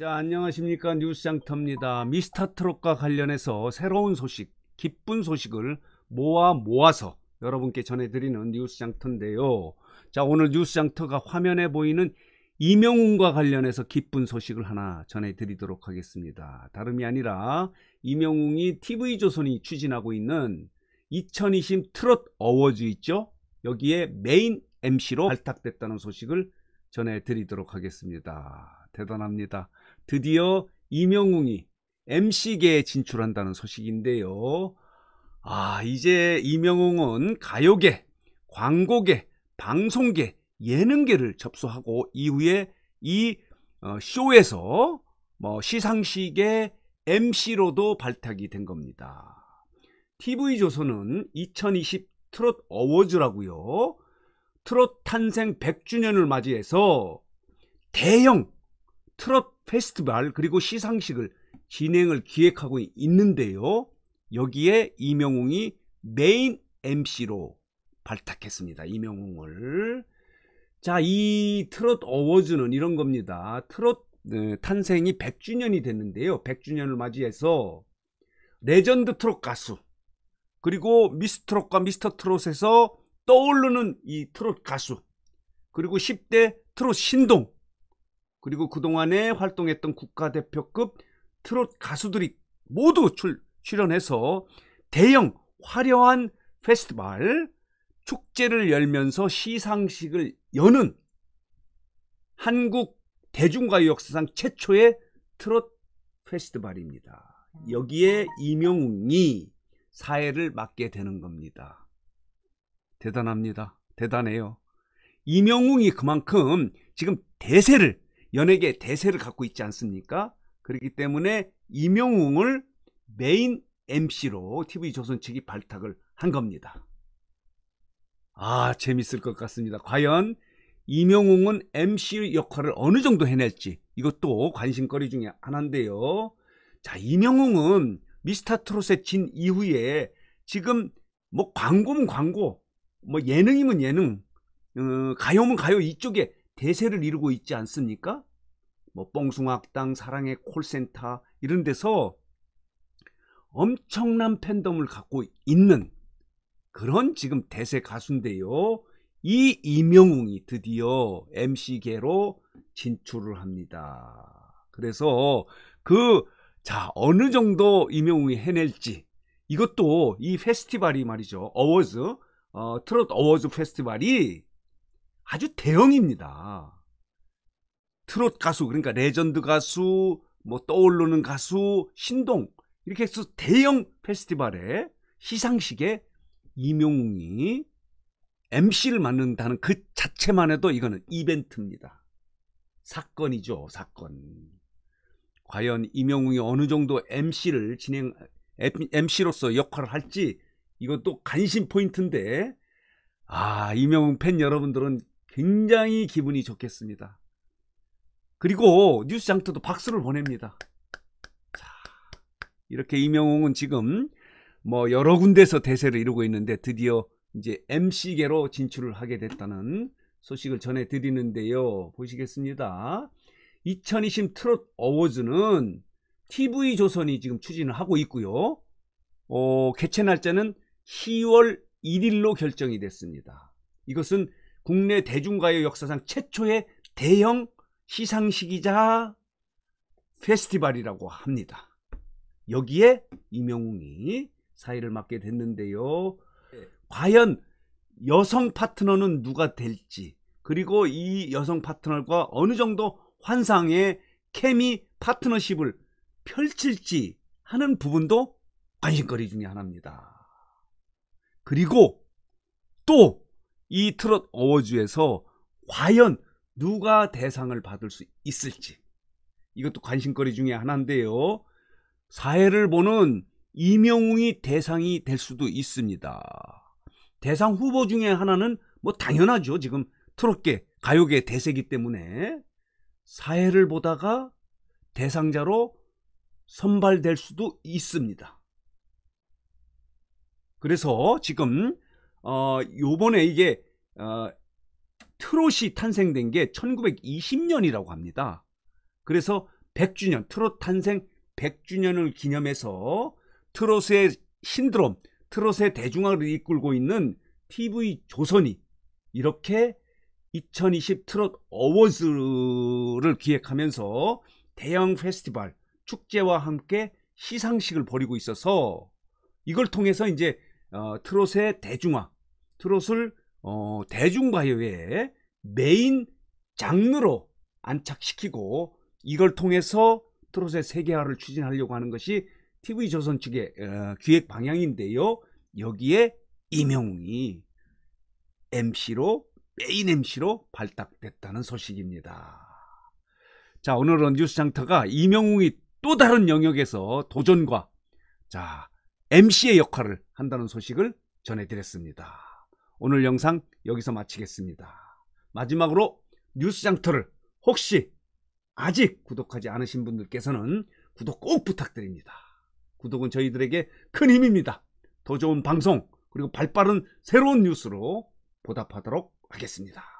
자 안녕하십니까 뉴스장터입니다. 미스터트롯과 관련해서 새로운 소식, 기쁜 소식을 모아 모아서 여러분께 전해드리는 뉴스장터인데요. 자 오늘 뉴스장터가 화면에 보이는 이명훈과 관련해서 기쁜 소식을 하나 전해드리도록 하겠습니다. 다름이 아니라 이명웅이 TV조선이 추진하고 있는 2020 트롯 어워즈 있죠? 여기에 메인 MC로 발탁됐다는 소식을 전해드리도록 하겠습니다. 대단합니다. 드디어 이명웅이 MC계에 진출한다는 소식인데요. 아, 이제 이명웅은 가요계, 광고계, 방송계, 예능계를 접수하고 이후에 이 어, 쇼에서 뭐 시상식의 MC로도 발탁이 된 겁니다. TV조선은 2020 트롯 어워즈라고요. 트롯 탄생 100주년을 맞이해서 대형 트롯 페스티벌 그리고 시상식을 진행을 기획하고 있는데요. 여기에 이명웅이 메인 MC로 발탁했습니다. 이명웅을. 자, 이 트롯 어워즈는 이런 겁니다. 트롯 네, 탄생이 100주년이 됐는데요. 100주년을 맞이해서 레전드 트롯 가수 그리고 미스 트롯과 미스터 트롯에서 떠오르는 이 트롯 가수 그리고 10대 트롯 신동 그리고 그동안에 활동했던 국가대표급 트롯 가수들이 모두 출, 출연해서 대형 화려한 페스티벌 축제를 열면서 시상식을 여는 한국 대중가요 역사상 최초의 트롯 페스티벌입니다. 여기에 이명웅이 사회를 맡게 되는 겁니다. 대단합니다. 대단해요. 이명웅이 그만큼 지금 대세를 연예계 대세를 갖고 있지 않습니까? 그렇기 때문에 임영웅을 메인 MC로 TV조선 측이 발탁을 한 겁니다. 아, 재밌을 것 같습니다. 과연 임영웅은 MC 역할을 어느 정도 해낼지 이것도 관심거리 중에 하나인데요. 자, 임영웅은 미스터트롯에 진 이후에 지금 뭐 광고면 광고, 뭐 예능이면 예능, 어, 가요면 가요 이쪽에 대세를 이루고 있지 않습니까? 뭐뽕숭악당 사랑의 콜센터 이런 데서 엄청난 팬덤을 갖고 있는 그런 지금 대세 가수인데요. 이 이명웅이 드디어 MC계로 진출을 합니다. 그래서 그 자 어느 정도 이명웅이 해낼지 이것도 이 페스티벌이 말이죠. 어워즈 어, 트롯 어워즈 페스티벌이 아주 대형입니다. 트롯 가수 그러니까 레전드 가수 뭐 떠오르는 가수 신동 이렇게 해서 대형 페스티벌에 시상식에 임용웅이 MC를 맡는다는 그 자체만 해도 이거는 이벤트입니다. 사건이죠, 사건. 과연 임영웅이 어느 정도 MC를 진행 MC로서 역할을 할지 이것도 관심 포인트인데 아, 임영웅 팬 여러분들은 굉장히 기분이 좋겠습니다. 그리고 뉴스 장터도 박수를 보냅니다. 자, 이렇게 이명웅은 지금 뭐 여러 군데서 대세를 이루고 있는데 드디어 이제 MC계로 진출을 하게 됐다는 소식을 전해드리는데요. 보시겠습니다. 2020 트롯 어워즈는 TV조선이 지금 추진을 하고 있고요. 어, 개최 날짜는 10월 1일로 결정이 됐습니다. 이것은 국내 대중가요 역사상 최초의 대형 시상식이자 페스티벌이라고 합니다. 여기에 이명웅이 사회를 맡게 됐는데요. 과연 여성 파트너는 누가 될지 그리고 이 여성 파트너과 어느 정도 환상의 케미 파트너십을 펼칠지 하는 부분도 관심거리 중에 하나입니다. 그리고 또 이 트롯 어워즈에서 과연 누가 대상을 받을 수 있을지 이것도 관심거리 중에 하나인데요. 사회를 보는 이명웅이 대상이 될 수도 있습니다. 대상 후보 중에 하나는 뭐 당연하죠. 지금 트롯계, 가요계 대세기 때문에 사회를 보다가 대상자로 선발될 수도 있습니다. 그래서 지금 어 요번에 이게 어 트롯이 탄생된 게 1920년이라고 합니다. 그래서 100주년, 트롯 탄생 100주년을 기념해서 트롯의 신드롬, 트롯의 대중화를 이끌고 있는 TV 조선이 이렇게 2020 트롯 어워즈를 기획하면서 대형 페스티벌, 축제와 함께 시상식을 벌이고 있어서 이걸 통해서 이제 어, 트롯의 대중화, 트롯을 어, 대중바요의 메인 장르로 안착시키고 이걸 통해서 트롯의 세계화를 추진하려고 하는 것이 TV조선 측의 어, 기획 방향인데요. 여기에 임영웅이 MC로 메인 MC로 발탁됐다는 소식입니다. 자 오늘은 뉴스 장터가 임영웅이 또 다른 영역에서 도전과 자 MC의 역할을 한다는 소식을 전해드렸습니다. 오늘 영상 여기서 마치겠습니다. 마지막으로 뉴스 장터를 혹시 아직 구독하지 않으신 분들께서는 구독 꼭 부탁드립니다. 구독은 저희들에게 큰 힘입니다. 더 좋은 방송 그리고 발빠른 새로운 뉴스로 보답하도록 하겠습니다.